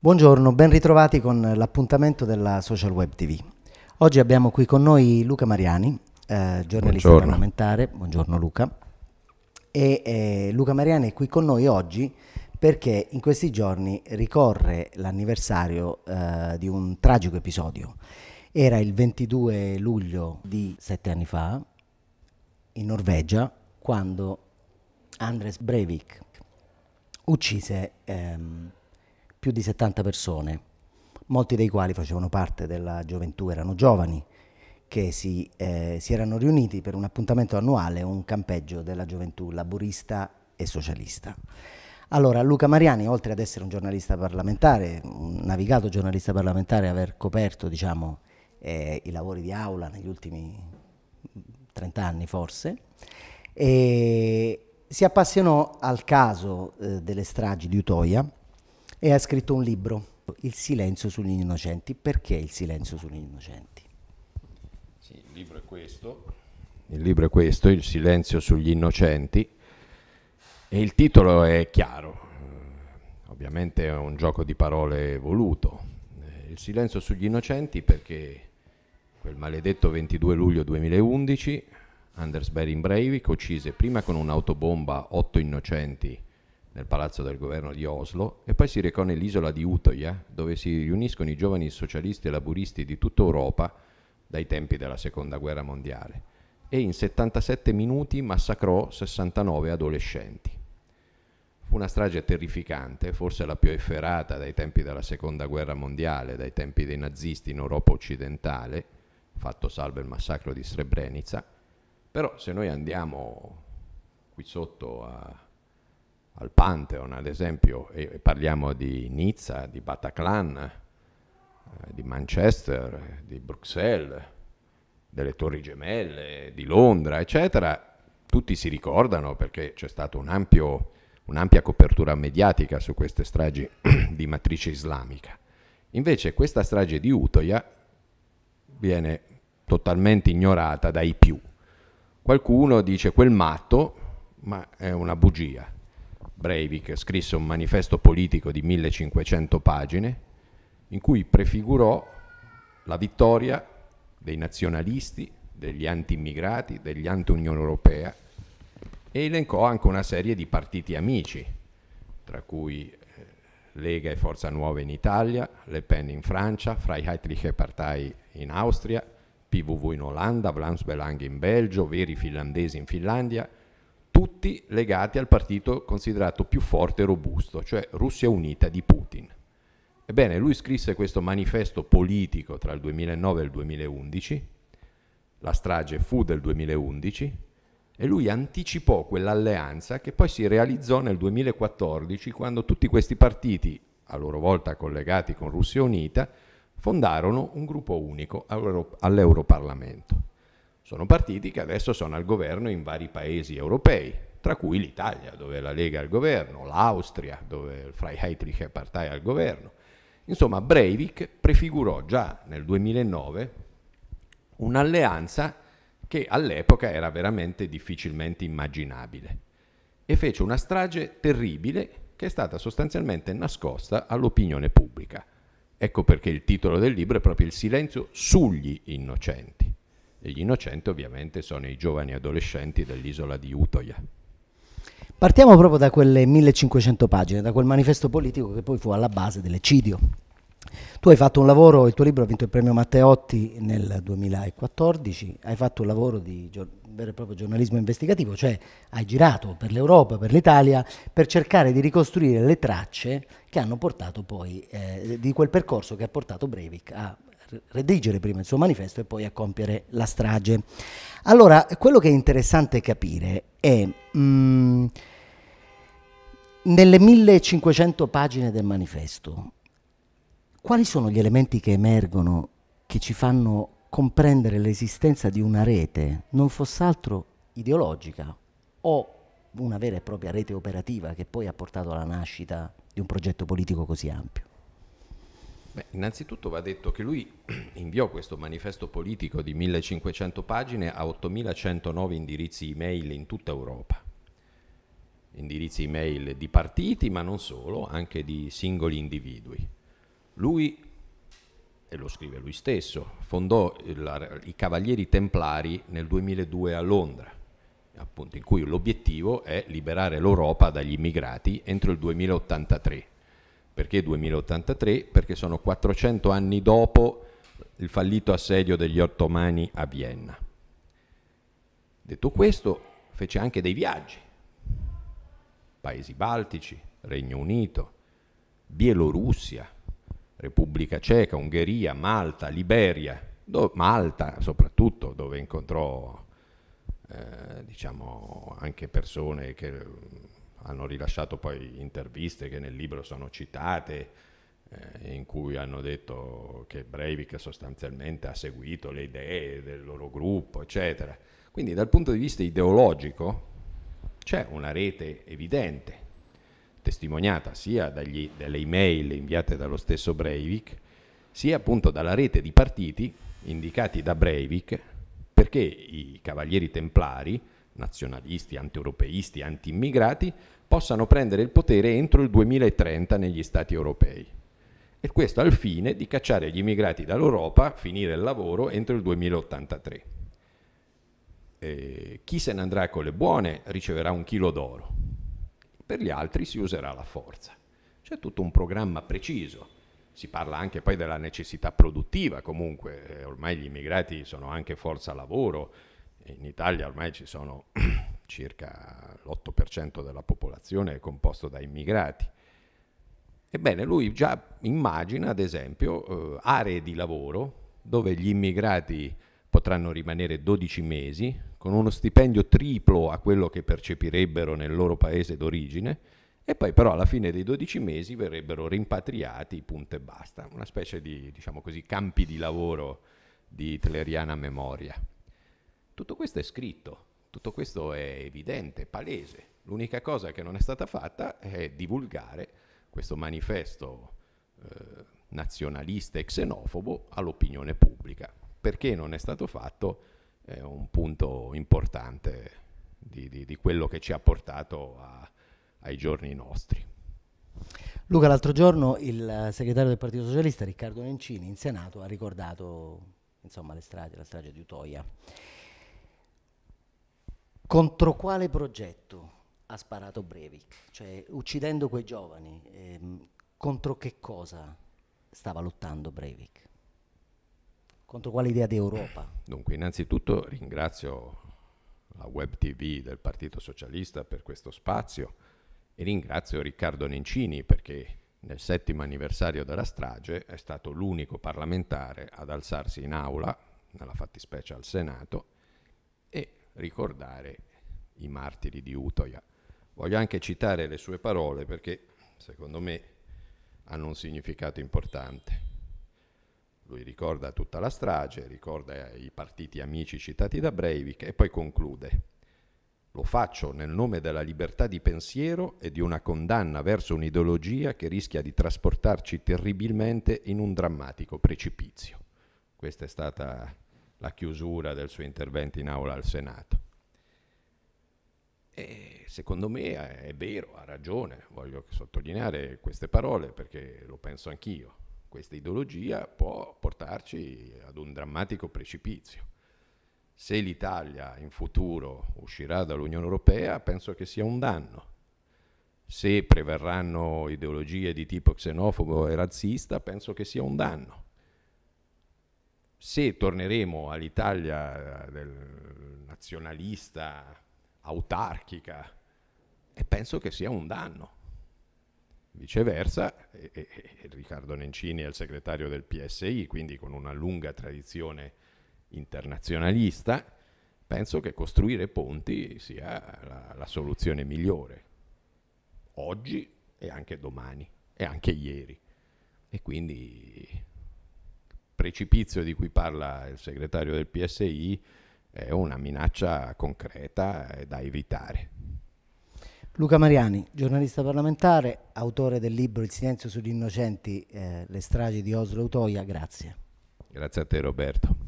Buongiorno, ben ritrovati con l'appuntamento della Social Web TV. Oggi abbiamo qui con noi Luca Mariani, eh, giornalista Buongiorno. parlamentare. Buongiorno Luca. E, eh, Luca Mariani è qui con noi oggi perché in questi giorni ricorre l'anniversario eh, di un tragico episodio. Era il 22 luglio di sette anni fa in Norvegia quando Andres Breivik uccise ehm, più di 70 persone, molti dei quali facevano parte della gioventù, erano giovani che si, eh, si erano riuniti per un appuntamento annuale, un campeggio della gioventù laburista e socialista. Allora, Luca Mariani, oltre ad essere un giornalista parlamentare, un navigato giornalista parlamentare, aver coperto diciamo, eh, i lavori di aula negli ultimi 30 anni forse, e, si appassionò al caso eh, delle stragi di Utoia e ha scritto un libro, Il silenzio sugli innocenti. Perché il silenzio sugli innocenti? Sì, il libro è questo. Il libro è questo, Il silenzio sugli innocenti. E il titolo è chiaro, eh, ovviamente è un gioco di parole voluto. Eh, il silenzio sugli innocenti perché quel maledetto 22 luglio 2011 Anders Bering Breivik uccise prima con un'autobomba otto innocenti nel palazzo del governo di Oslo e poi si recò nell'isola di Utoya dove si riuniscono i giovani socialisti e laburisti di tutta Europa dai tempi della seconda guerra mondiale e in 77 minuti massacrò 69 adolescenti. Fu una strage terrificante, forse la più efferata dai tempi della seconda guerra mondiale, dai tempi dei nazisti in Europa occidentale, fatto salvo il massacro di Srebrenica, però se noi andiamo qui sotto a, al Pantheon, ad esempio, e, e parliamo di Nizza, di Bataclan, eh, di Manchester, di Bruxelles, delle Torri Gemelle, di Londra, eccetera, tutti si ricordano perché c'è stata un un'ampia copertura mediatica su queste stragi di matrice islamica. Invece questa strage di Utoya viene totalmente ignorata dai più, Qualcuno dice quel matto, ma è una bugia. Breivik scrisse un manifesto politico di 1500 pagine in cui prefigurò la vittoria dei nazionalisti, degli anti-immigrati, degli anti-Unione Europea e elencò anche una serie di partiti amici, tra cui eh, Lega e Forza Nuova in Italia, Le Pen in Francia, Freiheitliche Partei in Austria, PVV in Olanda, Vlaams Belang in Belgio, Veri finlandesi in Finlandia, tutti legati al partito considerato più forte e robusto, cioè Russia Unita di Putin. Ebbene, lui scrisse questo manifesto politico tra il 2009 e il 2011, la strage fu del 2011, e lui anticipò quell'alleanza che poi si realizzò nel 2014 quando tutti questi partiti, a loro volta collegati con Russia Unita, fondarono un gruppo unico all'Europarlamento. Sono partiti che adesso sono al governo in vari paesi europei, tra cui l'Italia, dove la Lega è al governo, l'Austria, dove il Freiheitliche Partei è al governo. Insomma, Breivik prefigurò già nel 2009 un'alleanza che all'epoca era veramente difficilmente immaginabile e fece una strage terribile che è stata sostanzialmente nascosta all'opinione pubblica. Ecco perché il titolo del libro è proprio Il silenzio sugli innocenti. E gli innocenti ovviamente sono i giovani adolescenti dell'isola di Utoya. Partiamo proprio da quelle 1500 pagine, da quel manifesto politico che poi fu alla base dell'eccidio tu hai fatto un lavoro, il tuo libro ha vinto il premio Matteotti nel 2014, hai fatto un lavoro di vero e proprio giornalismo investigativo, cioè hai girato per l'Europa, per l'Italia, per cercare di ricostruire le tracce che hanno portato poi, eh, di quel percorso che ha portato Breivik a redigere prima il suo manifesto e poi a compiere la strage. Allora, quello che è interessante capire è... Mh, mm, nelle 1500 pagine del manifesto, quali sono gli elementi che emergono che ci fanno comprendere l'esistenza di una rete, non fosse altro ideologica, o una vera e propria rete operativa che poi ha portato alla nascita di un progetto politico così ampio? Beh, innanzitutto va detto che lui inviò questo manifesto politico di 1500 pagine a 8109 indirizzi email in tutta Europa. Indirizzi email di partiti, ma non solo, anche di singoli individui. Lui, e lo scrive lui stesso, fondò il, i Cavalieri Templari nel 2002 a Londra, appunto in cui l'obiettivo è liberare l'Europa dagli immigrati entro il 2083. Perché 2083? Perché sono 400 anni dopo il fallito assedio degli ottomani a Vienna. Detto questo, fece anche dei viaggi. Paesi Baltici, Regno Unito, Bielorussia, Repubblica Ceca, Ungheria, Malta, Liberia, do, Malta soprattutto, dove incontrò eh, diciamo, anche persone che mm, hanno rilasciato poi interviste che nel libro sono citate, eh, in cui hanno detto che Breivik sostanzialmente ha seguito le idee del loro gruppo, eccetera. Quindi dal punto di vista ideologico c'è una rete evidente testimoniata sia dagli, dalle email inviate dallo stesso Breivik, sia appunto dalla rete di partiti indicati da Breivik, perché i cavalieri templari, nazionalisti, anti-europeisti, anti-immigrati, possano prendere il potere entro il 2030 negli Stati europei. E questo al fine di cacciare gli immigrati dall'Europa, finire il lavoro entro il 2083. E chi se ne andrà con le buone riceverà un chilo d'oro, per gli altri si userà la forza. C'è tutto un programma preciso. Si parla anche poi della necessità produttiva, comunque eh, ormai gli immigrati sono anche forza lavoro, in Italia ormai ci sono circa l'8% della popolazione composto da immigrati. Ebbene, lui già immagina, ad esempio, eh, aree di lavoro dove gli immigrati potranno rimanere 12 mesi, con uno stipendio triplo a quello che percepirebbero nel loro paese d'origine, e poi però alla fine dei 12 mesi verrebbero rimpatriati, punto e basta, una specie di, diciamo così, campi di lavoro di hitleriana memoria. Tutto questo è scritto, tutto questo è evidente, palese. L'unica cosa che non è stata fatta è divulgare questo manifesto eh, nazionalista e xenofobo all'opinione pubblica. Perché non è stato fatto? è un punto importante di, di, di quello che ci ha portato a, ai giorni nostri. Luca, l'altro giorno il segretario del Partito Socialista Riccardo Nencini in Senato ha ricordato insomma, strage, la strage di Utoia. Contro quale progetto ha sparato Breivik? Cioè, uccidendo quei giovani, ehm, contro che cosa stava lottando Breivik? contro quale idea di Europa? Dunque, innanzitutto ringrazio la web TV del Partito Socialista per questo spazio e ringrazio Riccardo Nencini perché nel settimo anniversario della strage è stato l'unico parlamentare ad alzarsi in aula, nella fattispecie al Senato, e ricordare i martiri di Utoya. Voglio anche citare le sue parole perché secondo me hanno un significato importante. Lui ricorda tutta la strage, ricorda i partiti amici citati da Breivik e poi conclude. Lo faccio nel nome della libertà di pensiero e di una condanna verso un'ideologia che rischia di trasportarci terribilmente in un drammatico precipizio. Questa è stata la chiusura del suo intervento in aula al Senato. E secondo me è vero, ha ragione, voglio sottolineare queste parole perché lo penso anch'io. Questa ideologia può portarci ad un drammatico precipizio. Se l'Italia in futuro uscirà dall'Unione Europea, penso che sia un danno. Se preverranno ideologie di tipo xenofobo e razzista, penso che sia un danno se torneremo all'Italia eh, nazionalista, autarchica, eh, penso che sia un danno viceversa, e, e, e Riccardo Nencini è il segretario del PSI, quindi con una lunga tradizione internazionalista, penso che costruire ponti sia la, la soluzione migliore, oggi e anche domani, e anche ieri. E quindi il precipizio di cui parla il segretario del PSI è una minaccia concreta da evitare. Luca Mariani, giornalista parlamentare, autore del libro Il silenzio sugli innocenti, eh, le stragi di Oslo Utoia, grazie. Grazie a te Roberto.